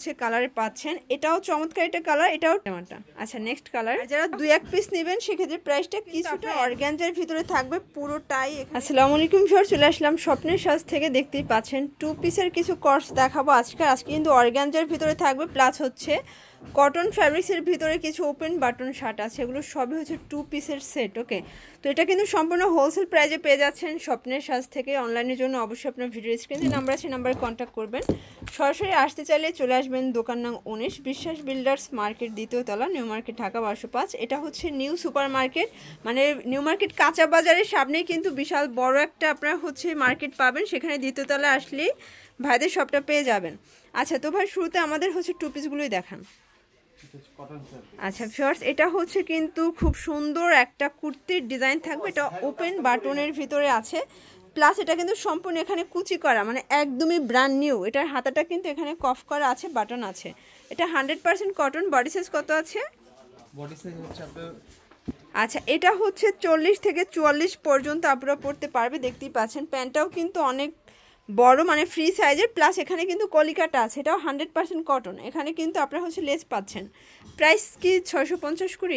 হচ্ছে কালারে পাচ্ছেন এটাও চমৎকার একটা কালার এটাও জামাটা আচ্ছা নেক্সট কালার যারা দুই এক পিস নেবেন সেক্ষেত্রে প্রাইসটা কিছুটা অর্গ্যানজার ভিতরে থাকবে পুরোটাই আসসালামু আলাইকুম ভিউয়ার চলে আসলাম স্বপ্নের সাজ থেকে দেখতেই পাচ্ছেন টু পিসের কিছু কর্স দেখাবো আজকে আজকে কিন্তু অর্গ্যানজার ভিতরে থাকবে প্লাস হচ্ছে কটন ফ্যাব্রিক্সের ভিতরে কিছু ওপেন বাটন শার্ট আছে এগুলো সবই হচ্ছে টু পিসের সেট ওকে তো এটা কিন্তু সম্পূর্ণ হোলসেল প্রাইজে পেয়ে যাচ্ছেন স্বপ্নের সাজ থেকে অনলাইনের জন্য অবশ্যই আপনার ভিডিও স্ক্রিনে নাম্বার আছে নাম্বারে কন্ট্যাক্ট করবেন সরাসরি আসতে চাইলে চলে আসবেন দোকান নাম উনিশ বিশ্বাস বিল্ডার্স মার্কেট দ্বিতীয় তলা নিউ মার্কেট ঢাকা বারোশো পাঁচ এটা হচ্ছে নিউ সুপার মার্কেট মানে নিউ মার্কেট কাঁচা বাজারের সামনেই কিন্তু বিশাল বড় একটা আপনার হচ্ছে মার্কেট পাবেন সেখানে দ্বিতীয় তলায় আসলেই ভাইদের সবটা পেয়ে যাবেন আচ্ছা তো ভাই শুরুতে আমাদের হচ্ছে টু পিসগুলোই দেখান আচ্ছা ফিয়ার্স এটা হচ্ছে কিন্তু খুব সুন্দর একটা কুর্তির ডিজাইন থাকবে এটা ওপেন বাটনের ভিতরে আছে প্লাস এটা কিন্তু সম্পূর্ণ এখানে কুচি করা মানে একদমই ব্র্যান্ড নিউ এটার হাতাটা কিন্তু এখানে কফ করা আছে বাটন আছে এটা hundred percent cotton body size কত আছে আচ্ছা এটা হচ্ছে চল্লিশ থেকে চুয়াল্লিশ পর্যন্ত আপনারা পড়তে পারবে দেখতেই পাচ্ছেন প্যান্টটাও কিন্তু অনেক বড় মানে ফ্রি সাইজের প্লাস এখানে কিন্তু কলিকাটা আছে এটাও হান্ড্রেড পার্সেন্ট কটন এখানে কিন্তু আপনারা হচ্ছে লেস পাচ্ছেন প্রাইস কি ছয়শো পঞ্চাশ করে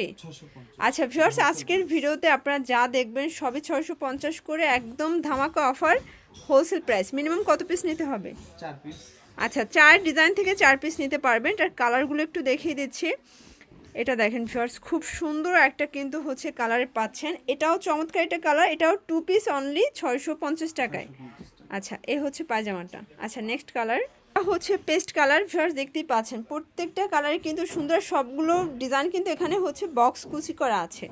আচ্ছা ফিওর্স আজকের ভিডিওতে আপনারা যা দেখবেন সবই ছয়শো পঞ্চাশ করে একদম ধামাকা অফার হোলসেল প্রাইস মিনিমাম কত পিস নিতে হবে আচ্ছা চার ডিজাইন থেকে চার পিস নিতে পারবেন তার কালারগুলো একটু দেখিয়ে দিচ্ছি এটা দেখেন ফিওর্স খুব সুন্দর একটা কিন্তু হচ্ছে কালারে পাচ্ছেন এটাও চমৎকার একটা কালার এটাও টু পিস অনলি ছয়শো পঞ্চাশ টাকায় আচ্ছা এ হচ্ছে পায়জামাটা আচ্ছা নেক্সট কালার হচ্ছে পেস্ট কালার ভিউয়ার্স দেখতেই পাচ্ছেন প্রত্যেকটা কালারে কিন্তু সুন্দর সবগুলো ডিজাইন কিন্তু এখানে হচ্ছে বক্স কুচি করা আছে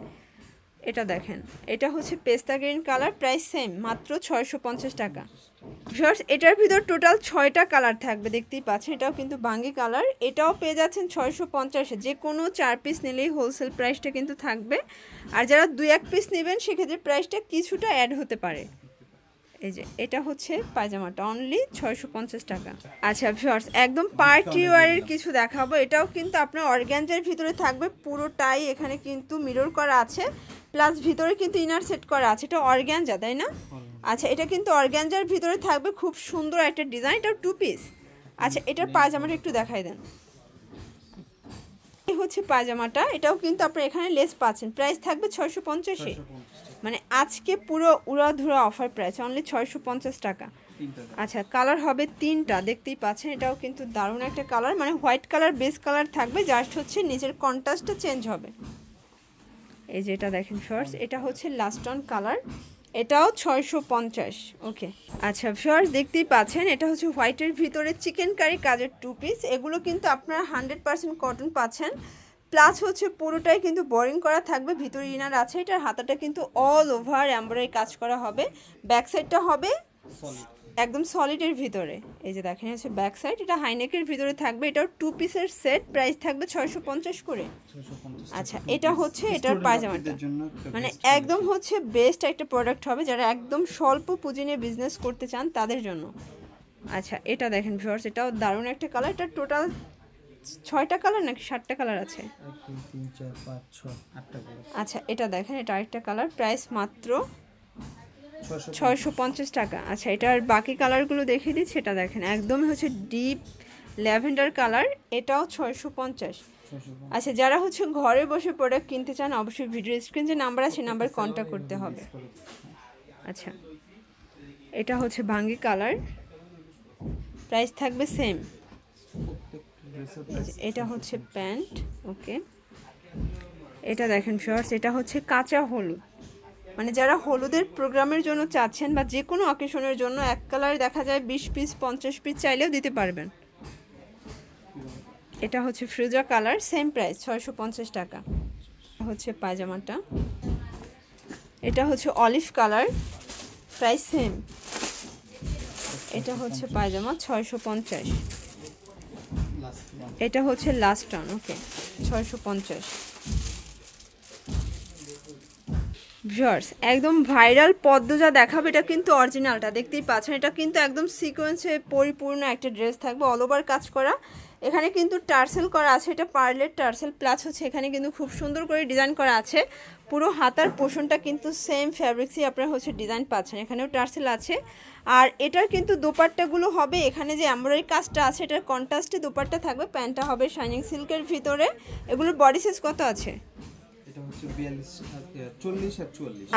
এটা দেখেন এটা হচ্ছে পেস্তা গ্রিন কালার প্রাইস সেম মাত্র ছয়শো পঞ্চাশ টাকা ভিউয়ার্স এটার ভিতর টোটাল ছয়টা কালার থাকবে দেখতেই পাচ্ছেন এটাও কিন্তু বাঙ্গি কালার এটাও পেয়ে যাচ্ছেন ছয়শো পঞ্চাশে যে কোনো চার পিস নিলেই হোলসেল প্রাইসটা কিন্তু থাকবে আর যারা দুই এক পিস নেবেন সেক্ষেত্রে প্রাইসটা কিছুটা অ্যাড হতে পারে এই যে এটা হচ্ছে পায়জামাটা অনলি ছয়শো পঞ্চাশ টাকা আচ্ছা ভিওর্স একদম পার্টি ওয়ারের কিছু দেখাবো এটাও কিন্তু আপনার অর্গ্যানজের ভিতরে থাকবে পুরোটাই এখানে কিন্তু মিরর করা আছে প্লাস ভিতরে কিন্তু ইনার সেট করা আছে এটা অর্গ্যানজা তাই না আচ্ছা এটা কিন্তু অর্গ্যানজার ভিতরে থাকবে খুব সুন্দর একটা ডিজাইন এটা টু পিস আচ্ছা এটার পায়জামাটা একটু দেখাই দেন হচ্ছে পায়জামাটা এটাও কিন্তু আপনার এখানে লেস পাচ্ছেন প্রাইস থাকবে ছয়শো পঞ্চাশে মানে আজকে পুরো উড়াধুরা অফার প্রাইস অনলি ছয়শো পঞ্চাশ টাকা আচ্ছা কালার হবে তিনটা দেখতেই পাচ্ছেন এটাও কিন্তু দারুণ একটা কালার মানে হোয়াইট কালার বেস কালার থাকবে জাস্ট হচ্ছে নিজের কন্ট্রাস্টটা চেঞ্জ হবে এই যে এটা দেখেন ফার্স্ট এটা হচ্ছে লাস্ট অন কালার এটাও ছয়শো পঞ্চাশ ওকে আচ্ছা ফার্স দেখতেই পাচ্ছেন এটা হচ্ছে হোয়াইটের ভিতরে চিকেন কারি কাজের টু পিস এগুলো কিন্তু আপনারা হান্ড্রেড পারসেন্ট কটন পাচ্ছেন প্লাস হচ্ছে পুরোটাই কিন্তু বোরিং করা থাকবে ভিতরে ইনার আছে এটার হাতাটা কিন্তু অল ওভার অ্যাম্বরারি কাজ করা হবে ব্যাক সাইডটা হবে একদম সলিডের ভিতরে এই যে দেখেন হচ্ছে ব্যাক সাইড এটা হাইনেকের ভিতরে থাকবে এটাও টু পিসের সেট প্রাইস থাকবে ছয়শো করে আচ্ছা এটা হচ্ছে এটার পায়জামাটা মানে একদম হচ্ছে বেস্ট একটা প্রোডাক্ট হবে যারা একদম স্বল্প পুঁজি নিয়ে বিজনেস করতে চান তাদের জন্য আচ্ছা এটা দেখেন ভিউয়ার্স এটাও দারুণ একটা কালার এটা টোটাল ছয়টা কালার নাকি সাতটা কালার আছে আচ্ছা এটা দেখেন এটা আরেকটা কালার প্রাইস মাত্র ছয়শো পঞ্চাশ টাকা আচ্ছা এটার বাকি কালারগুলো দেখিয়ে দিচ্ছি এটা দেখেন একদমই হচ্ছে ডিপ ল্যাভেন্ডার কালার এটাও ছয়শো পঞ্চাশ আচ্ছা যারা হচ্ছে ঘরে বসে প্রোডাক্ট কিনতে চান অবশ্যই ভিডিও স্ক্রিন যে নাম্বার আছে নাম্বার কন্ট্যাক্ট করতে হবে আচ্ছা এটা হচ্ছে ভাঙ্গি কালার প্রাইস থাকবে সেম এটা হচ্ছে প্যান্ট ওকে এটা দেখেন শর্টস এটা হচ্ছে কাঁচা হলুদ মানে যারা হলুদের প্রোগ্রামের জন্য চাচ্ছেন বা যে কোনো অকেশনের জন্য এক কালার দেখা যায় বিশ পিস পঞ্চাশ পিস চাইলেও দিতে পারবেন এটা হচ্ছে ফ্রুজা কালার সেম প্রাইস ছয়শো পঞ্চাশ টাকা হচ্ছে পায়জামাটা এটা হচ্ছে অলিভ কালার প্রাইস সেম এটা হচ্ছে পায়জামা ছয়শো পঞ্চাশ এটা হচ্ছে লাস্ট টান ওকে ছয়শো পঞ্চাশ ভিউয়ার্স একদম ভাইরাল পদ্ম যা দেখাবে এটা কিন্তু অরিজিনালটা দেখতেই পাচ্ছেন এটা কিন্তু একদম সিকোয়েন্সে পরিপূর্ণ একটা ড্রেস থাকবে অল ওভার কাজ করা এখানে কিন্তু টার্সেল করা আছে এটা পার্লের টার্সেল প্লাস হচ্ছে এখানে কিন্তু খুব সুন্দর করে ডিজাইন করা আছে পুরো হাতার পোষণটা কিন্তু সেম ফ্যাব্রিক্সই আপনারা হচ্ছে ডিজাইন পাচ্ছেন এখানেও টার্সেল আছে আর এটার কিন্তু দোপাট্টাগুলো হবে এখানে যে এমব্রয়ডারি কাজটা আছে এটার কন্ট্রাস্টে দোপাট্টা থাকবে প্যান্টটা হবে শাইনিং সিল্কের ভিতরে এগুলোর বডি সাইজ কত আছে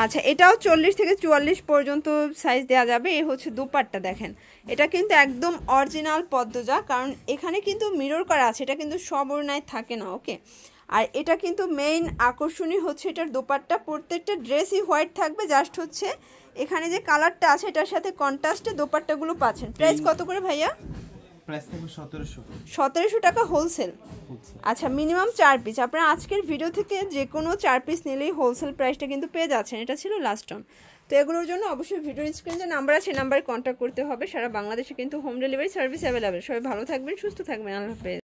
আচ্ছা এটাও চল্লিশ থেকে চুয়াল্লিশ পর্যন্ত সাইজ দেওয়া যাবে এ হচ্ছে দুপারটা দেখেন এটা কিন্তু একদম অরিজিনাল পদ্মজা কারণ এখানে কিন্তু মিরর করা আছে এটা কিন্তু সব ওড়নায় থাকে না ওকে আর এটা কিন্তু মেইন আকর্ষণীয় হচ্ছে এটার দোপাট্টা প্রত্যেকটা ড্রেসই হোয়াইট থাকবে জাস্ট হচ্ছে এখানে যে কালারটা আছে এটার সাথে কন্ট্রাস্টে দোপাট্টাগুলো পাচ্ছেন প্রাইস কত করে ভাইয়া সতেরোশো টাকা হোলসেল আচ্ছা মিনিমাম চার পিস আপনারা আজকের ভিডিও থেকে যে কোনো চার পিস নিলেই হোলসেল প্রাইসটা কিন্তু পেয়ে যাচ্ছেন এটা ছিল লাস্ট টাইম তো এগুলোর জন্য অবশ্যই ভিডিও স্ক্রিন যে নাম্বার আছে নাম্বারে কন্ট্যাক্ট করতে হবে সারা বাংলাদেশে কিন্তু হোম ডেলিভারি সার্ভিস অ্যাভেলেবেল সবাই ভালো থাকবেন সুস্থ থাকবেন আল্লাহ হাফেজ